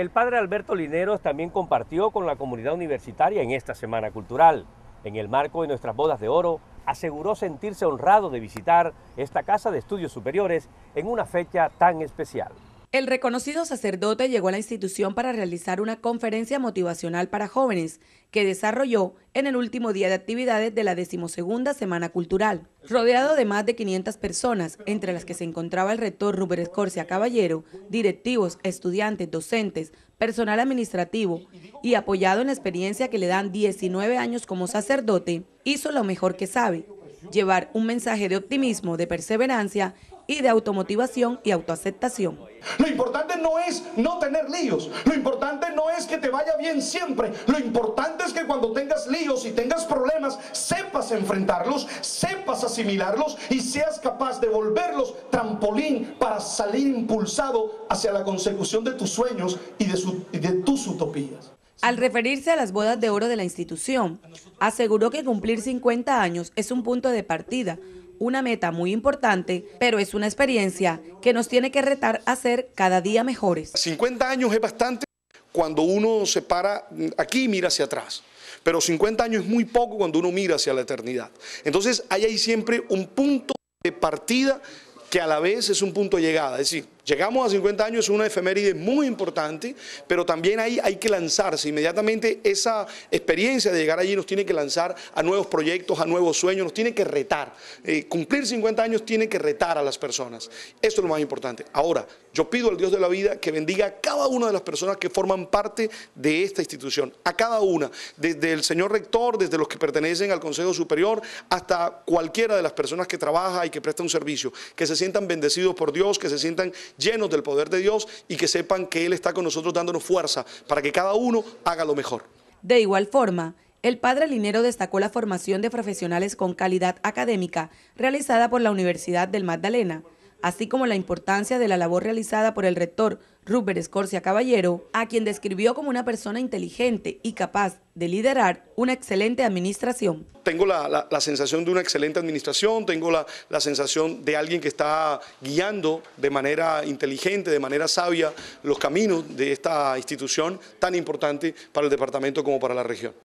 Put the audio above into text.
El padre Alberto Lineros también compartió con la comunidad universitaria en esta Semana Cultural. En el marco de nuestras bodas de oro, aseguró sentirse honrado de visitar esta Casa de Estudios Superiores en una fecha tan especial. El reconocido sacerdote llegó a la institución para realizar una conferencia motivacional para jóvenes que desarrolló en el último día de actividades de la decimosegunda Semana Cultural. Rodeado de más de 500 personas, entre las que se encontraba el rector Rupert Escorcia Caballero, directivos, estudiantes, docentes, personal administrativo y apoyado en la experiencia que le dan 19 años como sacerdote, hizo lo mejor que sabe, llevar un mensaje de optimismo, de perseverancia y de automotivación y autoaceptación. Lo importante no es no tener líos, lo importante no es que te vaya bien siempre, lo importante es que cuando tengas líos y tengas problemas, sepas enfrentarlos, sepas asimilarlos y seas capaz de volverlos trampolín para salir impulsado hacia la consecución de tus sueños y de, de tus utopías. Al referirse a las bodas de oro de la institución, aseguró que cumplir 50 años es un punto de partida, una meta muy importante, pero es una experiencia que nos tiene que retar a ser cada día mejores. 50 años es bastante cuando uno se para mm, aquí y mira hacia atrás. Pero 50 años es muy poco cuando uno mira hacia la eternidad. Entonces, ahí hay siempre un punto de partida que a la vez es un punto de llegada. decir, Llegamos a 50 años, es una efeméride muy importante, pero también ahí hay que lanzarse. Inmediatamente esa experiencia de llegar allí nos tiene que lanzar a nuevos proyectos, a nuevos sueños, nos tiene que retar. Eh, cumplir 50 años tiene que retar a las personas. Esto es lo más importante. Ahora, yo pido al Dios de la vida que bendiga a cada una de las personas que forman parte de esta institución, a cada una, desde el señor rector, desde los que pertenecen al Consejo Superior, hasta cualquiera de las personas que trabaja y que presta un servicio, que se sientan bendecidos por Dios, que se sientan llenos del poder de Dios y que sepan que Él está con nosotros dándonos fuerza para que cada uno haga lo mejor. De igual forma, el padre Linero destacó la formación de profesionales con calidad académica realizada por la Universidad del Magdalena así como la importancia de la labor realizada por el rector Rupert Escorcia Caballero, a quien describió como una persona inteligente y capaz de liderar una excelente administración. Tengo la, sensación de una excelente administración, tengo la, sensación de alguien que está guiando de manera inteligente, de manera sabia, los caminos de esta institución tan importante para el departamento como para la región.